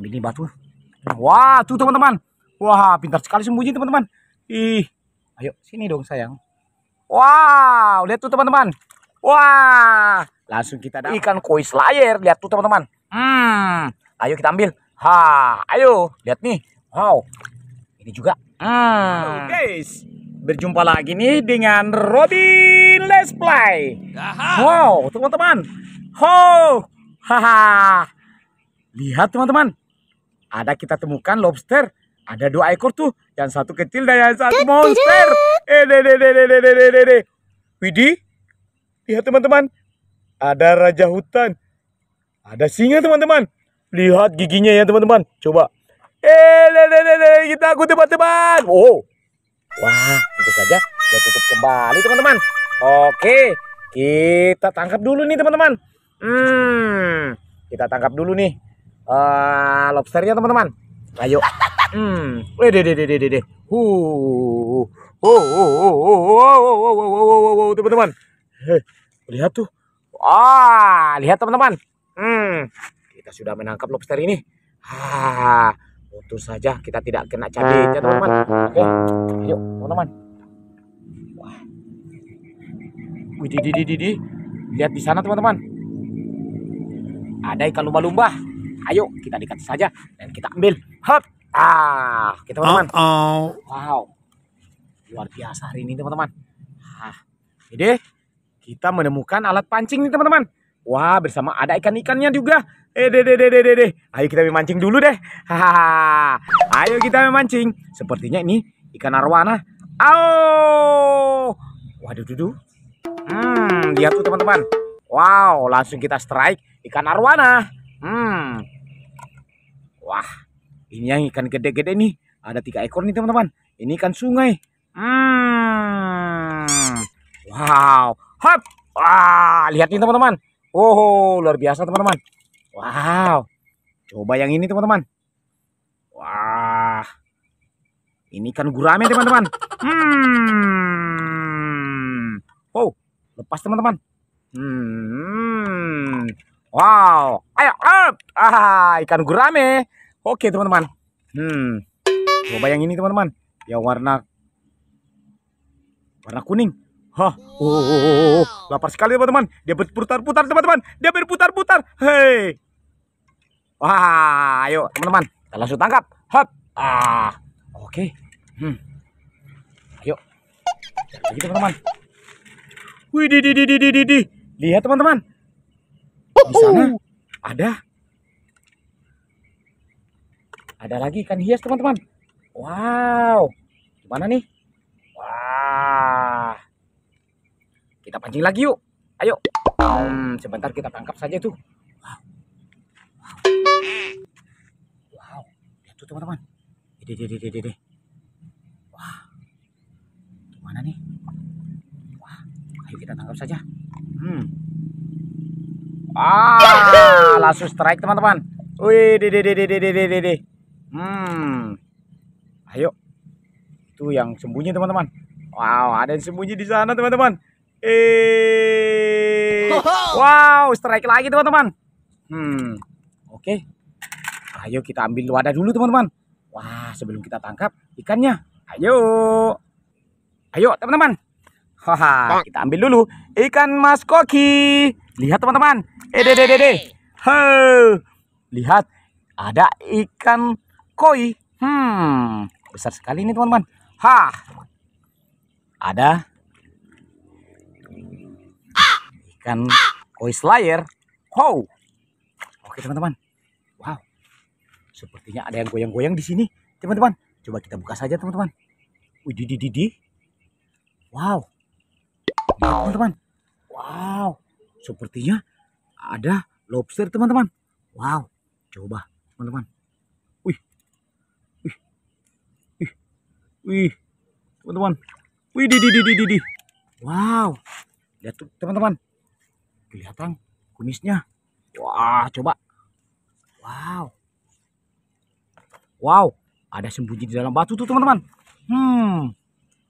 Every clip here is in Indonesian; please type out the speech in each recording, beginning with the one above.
ini batu wah tuh teman-teman wah pintar sekali sembunyi teman-teman ih ayo sini dong sayang wow lihat tuh teman-teman wah langsung kita dapat ikan koi slayer. lihat tuh teman-teman hmm ayo kita ambil ha ayo lihat nih wow ini juga hmm. Halo guys berjumpa lagi nih dengan Robin Let's Play. Aha. Wow, teman-teman. Ho. Haha. Lihat teman-teman. Ada kita temukan lobster. Ada dua ekor tuh. Yang satu kecil dan yang satu monster. Eh, de de de de de de de. Widi, lihat teman-teman. Ada raja hutan. Ada singa teman-teman. Lihat giginya ya teman-teman. Coba. Eh, de de de de Kita aku teman-teman. Oh. Wah, itu saja. Dia tutup kembali teman-teman. Oke, kita tangkap dulu nih teman-teman. Hmm, kita tangkap dulu nih uh, lobsternya teman-teman. Ayo. Hmm. Wih, deh, deh, deh, deh, Oh, teman-teman. Lihat tuh. wah, lihat teman-teman. Hmm. Kita sudah menangkap lobster ini. Ah, tentu saja kita tidak kena cabenya, teman-teman. Oke. Ayo, teman-teman. Wah. Wih, di, di, di, di. Lihat di sana, teman-teman. Ada ikan lumba-lumba ayo kita dekat saja dan kita ambil hop ah kita gitu, teman-teman uh -oh. wow luar biasa hari ini teman-teman ah ini kita menemukan alat pancing nih teman-teman wah bersama ada ikan-ikannya juga eh deh deh deh deh deh ayo kita memancing dulu deh hahaha ayo kita memancing sepertinya ini ikan arwana Au! Waduh duduh. Hmm, lihat tuh teman-teman. Wow, langsung kita strike ikan arwana. Hmm, Wah, ini yang ikan gede-gede nih. Ada tiga ekor nih teman-teman. Ini ikan sungai. Hmm. Wow. Hop. Wah, lihat nih teman-teman. Oh, luar biasa teman-teman. Wow. Coba yang ini teman-teman. Wah. Ini ikan gurame teman-teman. Hmm. Oh, lepas teman-teman. Hmm. Wow. Ayo, up. Ah, ikan gurame. Oke teman-teman. Hmm. Coba yang ini teman-teman. Yang warna warna kuning. Hah. Oh, oh, oh, oh, oh. lapar sekali teman-teman. Dia berputar-putar teman-teman. Dia berputar-putar. Hei. Wah, ayo teman-teman. Kita langsung tangkap. Hop. Ah. Oke. Hmm. Ayo. Lagi teman-teman. Wih, di di di di di di. Lihat teman-teman. Di sana oh, oh. ada ada lagi ikan hias teman-teman. Wow. Gimana nih? Wah. Kita pancing lagi yuk. Ayo. Hmm, sebentar kita tangkap saja tuh. Wow. Wow. Lihat tuh teman-teman. Ide, ide, ide, ide. Wah. Gimana nih? Wah. Ayo kita tangkap saja. Hmm. Ah, langsung strike teman-teman. Wih, deh, deh, deh, deh, deh, deh, deh. Hmm. Ayo. Itu yang sembunyi, teman-teman. Wow, ada yang sembunyi di sana, teman-teman. Eh. Wow, strike lagi, teman-teman. Hmm. Oke. Okay. Ayo kita ambil wadah dulu, teman-teman. Wah, sebelum kita tangkap ikannya. Ayo. Ayo, teman-teman. Haha, kita ambil dulu ikan Mas Koki. Lihat teman-teman. Eh, deh, deh, deh. Lihat, ada ikan koi. Hmm, besar sekali ini teman-teman. Hah. Ada ikan koi slayer. Wow. Oke, teman-teman. Wow. Sepertinya ada yang goyang-goyang di sini, teman-teman. Coba kita buka saja, teman-teman. Widih, didi. Wow. Teman-teman. Wow. Sepertinya ada lobster, teman-teman. Wow. Coba, teman-teman. Wih, teman-teman. Wih, di, di, di, di, di. Wow. Lihat tuh, teman-teman. Kelihatan kumisnya. Wah, coba. Wow. Wow, ada sembunyi di dalam batu tuh, teman-teman. Hmm.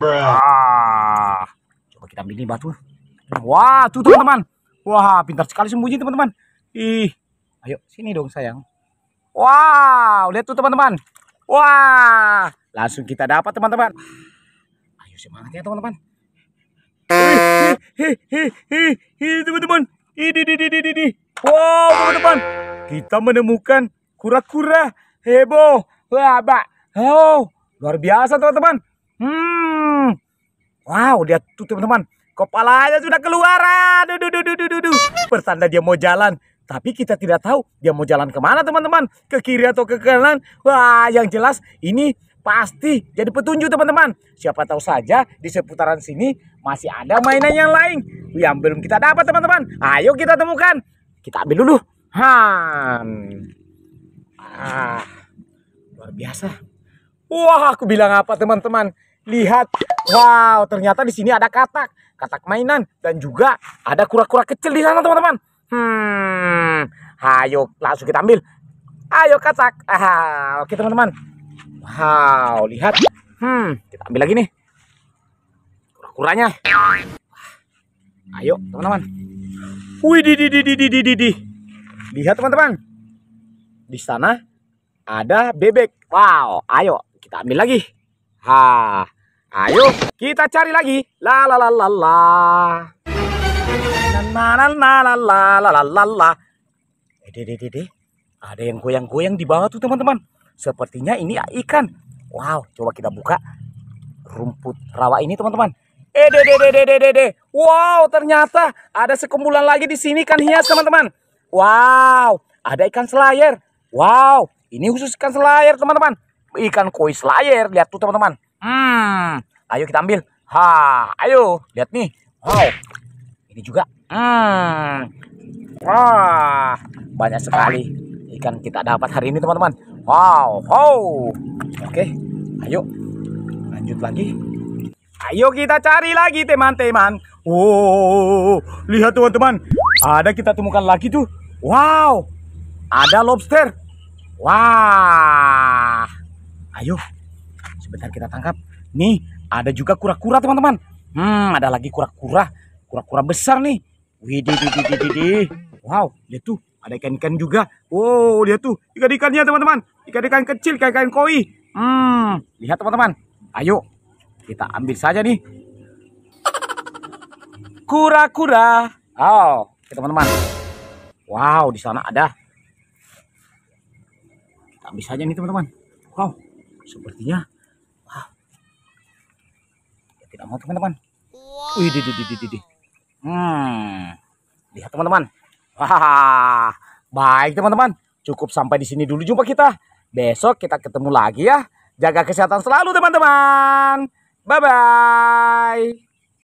Ah. Coba kita ambil ini batu. Wah, tuh, teman-teman. Wah, pintar sekali sembunyi, teman-teman. Ih. Ayo, sini dong, sayang. Wow, lihat tuh, teman-teman. Wah langsung kita dapat teman-teman ayo semangat ya teman-teman teman-teman ini ini ini ini wow teman-teman kita menemukan kura-kura heboh laba bak oh luar biasa teman-teman hmm wow lihat tuh teman-teman kepalanya sudah keluar aduh ah, pertanda dia mau jalan tapi kita tidak tahu dia mau jalan kemana teman-teman ke kiri atau ke kanan wah yang jelas ini pasti jadi petunjuk teman-teman. Siapa tahu saja di seputaran sini masih ada mainan yang lain yang belum kita dapat teman-teman. Ayo kita temukan. Kita ambil dulu. Han. Ah, luar biasa. Wah, aku bilang apa teman-teman? Lihat. Wow, ternyata di sini ada katak, katak mainan dan juga ada kura-kura kecil di sana teman-teman. Hmm. Ayo langsung kita ambil. Ayo katak. Ah, oke teman-teman. Wow, lihat. Hmm, kita ambil lagi nih. Kurang-kurangnya. Ayo, teman-teman. Wih, di di di di di di di. Lihat, teman-teman. Di sana ada bebek. Wow, ayo kita ambil lagi. Ha. Ayo kita cari lagi. La la la la la. Na na na la la la la la. Eh, Ada yang goyang-goyang di bawah tuh, teman-teman. Sepertinya ini ikan. Wow, coba kita buka rumput rawa ini, teman-teman. Eh, de, de, de, de, de, de. Wow, ternyata ada sekumpulan lagi di sini ikan hias, teman-teman. Wow, ada ikan selayer. Wow, ini khusus ikan selayer teman-teman. Ikan koi selayer, lihat tuh, teman-teman. Hmm, ayo kita ambil. Ha, ayo, lihat nih. Wow, ini juga. Hmm, wah, banyak sekali ikan kita dapat hari ini, teman-teman. Wow, wow. Oke, ayo lanjut lagi. Ayo kita cari lagi teman-teman. Wow, oh, lihat teman-teman. Ada kita temukan lagi tuh. Wow, ada lobster. Wah, ayo sebentar kita tangkap. Nih, ada juga kura-kura teman-teman. Hmm, ada lagi kura-kura. Kura-kura besar nih. Wih, Widih, widih, widih, widih. Wow, lihat tuh. Ada ikan-ikan juga. Wow, lihat tuh ikan-ikannya teman-teman. Ikan-ikan kecil, ikan-ikan koi. Hmm, lihat teman-teman. Ayo, kita ambil saja nih. Kura-kura. Oh, teman-teman. Wow, di sana ada. Kita ambil saja nih teman-teman. Wow, sepertinya. Wow. Ya, tidak mau teman-teman. Wih, di, di, di, di, di. Hmm, lihat teman-teman. Wah, Baik teman-teman, cukup sampai di sini dulu jumpa kita. Besok kita ketemu lagi ya. Jaga kesehatan selalu teman-teman. Bye-bye.